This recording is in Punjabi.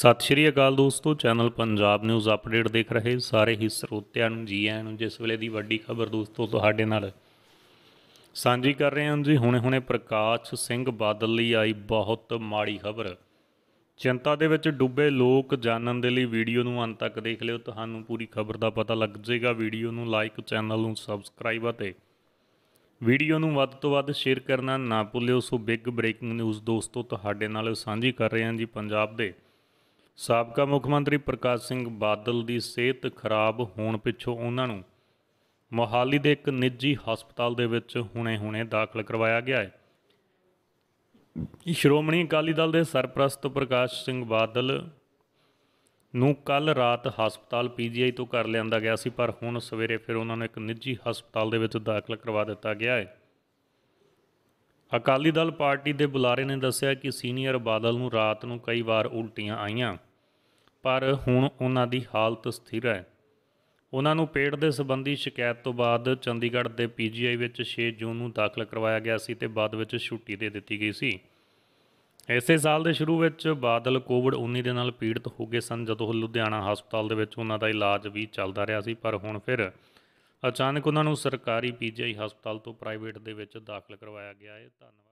ਸਤਿ ਸ਼੍ਰੀ ਅਕਾਲ ਦੋਸਤੋ ਚੈਨਲ ਪੰਜਾਬ ਨਿਊਜ਼ ਅਪਡੇਟ ਦੇਖ ਰਹੇ ਸਾਰੇ ਹੀ ਸਰੋਤਿਆਂ ਨੂੰ ਜੀ ਆਇਆਂ ਨੂੰ ਜਿਸ ਵੇਲੇ ਦੀ ਵੱਡੀ ਖਬਰ ਦੋਸਤੋ ਤੁਹਾਡੇ ਨਾਲ ਸਾਂਝੀ ਕਰ ਰਹੇ ਹਾਂ ਜੀ ਹੁਣੇ-ਹੁਣੇ ਪ੍ਰਕਾਸ਼ ਸਿੰਘ ਬਾਦਲ ਲਈ ਆਈ ਬਹੁਤ ਮਾੜੀ ਖਬਰ ਚਿੰਤਾ ਦੇ ਵਿੱਚ ਡੁੱਬੇ ਲੋਕ ਜਾਣਨ ਦੇ ਲਈ ਵੀਡੀਓ ਨੂੰ ਅੰਤ ਤੱਕ ਦੇਖ ਲਿਓ ਤੁਹਾਨੂੰ ਪੂਰੀ ਖਬਰ ਦਾ ਪਤਾ ਲੱਗ ਜਾਏਗਾ ਵੀਡੀਓ ਨੂੰ ਲਾਈਕ ਚੈਨਲ ਨੂੰ ਸਬਸਕ੍ਰਾਈਬ ਅਤੇ ਵੀਡੀਓ ਨੂੰ ਵੱਧ ਤੋਂ ਵੱਧ ਸ਼ੇਅਰ ਕਰਨਾ ਨਾ ਭੁੱਲਿਓ ਸੋ ਬਿਗ ਬ੍ਰੇਕਿੰਗ ਨਿਊਜ਼ ਦੋਸਤੋ ਤੁਹਾਡੇ ਨਾਲ ਸਾਂਝੀ ਕਰ ਰਹੇ ਹਾਂ ਜੀ ਪੰਜਾਬ ਦੇ ਸਾਬਕਾ ਮੁੱਖ ਮੰਤਰੀ ਪ੍ਰਕਾਸ਼ ਸਿੰਘ ਬਾਦਲ ਦੀ ਸਿਹਤ ਖਰਾਬ ਹੋਣ ਪਿੱਛੋਂ ਉਹਨਾਂ ਨੂੰ ਮੋਹਾਲੀ ਦੇ ਇੱਕ ਨਿੱਜੀ ਹਸਪਤਾਲ ਦੇ ਵਿੱਚ ਹੁਣੇ-ਹੁਣੇ ਦਾਖਲ ਕਰਵਾਇਆ ਗਿਆ ਹੈ ਇਹ ਸ਼੍ਰੋਮਣੀ ਅਕਾਲੀ ਦਲ ਦੇ ਸਰਪ੍ਰਸਤ ਪ੍ਰਕਾਸ਼ ਸਿੰਘ ਬਾਦਲ ਨੂੰ ਕੱਲ ਰਾਤ ਹਸਪਤਾਲ ਪੀਜੀਆਈ ਤੋਂ ਕਰ ਲਿਆਂਦਾ ਗਿਆ ਸੀ ਪਰ ਹੁਣ ਸਵੇਰੇ ਫਿਰ ਉਹਨਾਂ ਨੂੰ ਇੱਕ ਨਿੱਜੀ ਹਸਪਤਾਲ ਦੇ ਵਿੱਚ ਦਾਖਲ ਕਰਵਾ ਦਿੱਤਾ ਗਿਆ ਹੈ ਅਕਾਲੀ ਦਲ ਪਾਰਟੀ ਦੇ ਬੁਲਾਰੇ ਨੇ ਦੱਸਿਆ ਕਿ ਸੀਨੀਅਰ ਬਾਦਲ ਨੂੰ ਰਾਤ ਨੂੰ ਕਈ ਵਾਰ ਉਲਟੀਆਂ ਆਈਆਂ ਪਰ ਹੁਣ ਉਹਨਾਂ ਦੀ ਹਾਲਤ ਸਥਿਰ ਹੈ ਉਹਨਾਂ ਨੂੰ ਪੇਟ ਦੇ ਸੰਬੰਧੀ ਸ਼ਿਕਾਇਤ ਤੋਂ ਬਾਅਦ ਚੰਡੀਗੜ੍ਹ ਦੇ ਪੀਜੀਆਈ ਵਿੱਚ 6 ਜੂਨ ਨੂੰ ਦਾਖਲ ਕਰਵਾਇਆ ਗਿਆ ਸੀ ਤੇ ਬਾਅਦ ਵਿੱਚ ਛੁੱਟੀ ਦੇ ਦਿੱਤੀ ਗਈ ਸੀ ਇਸੇ ਸਾਲ ਦੇ ਸ਼ੁਰੂ ਵਿੱਚ ਬਾਦਲ ਕੋਵਿਡ-19 ਦੇ ਨਾਲ ਪੀੜਤ ਹੋ ਗਏ ਸਨ ਜਦੋਂ ਉਹ ਲੁਧਿਆਣਾ ਹਸਪਤਾਲ ਦੇ ਵਿੱਚ ਉਹਨਾਂ ਦਾ ਇਲਾਜ ਵੀ ਚੱਲਦਾ ਰਿਹਾ ਸੀ ਪਰ ਹੁਣ ਫਿਰ ਅਚਾਨਕ ਉਹਨਾਂ ਨੂੰ ਸਰਕਾਰੀ ਪੀਜੀਆਈ ਹਸਪਤਾਲ ਤੋਂ ਪ੍ਰਾਈਵੇਟ ਦੇ ਵਿੱਚ ਦਾਖਲ ਕਰਵਾਇਆ ਗਿਆ ਹੈ ਧੰਨਵਾਦ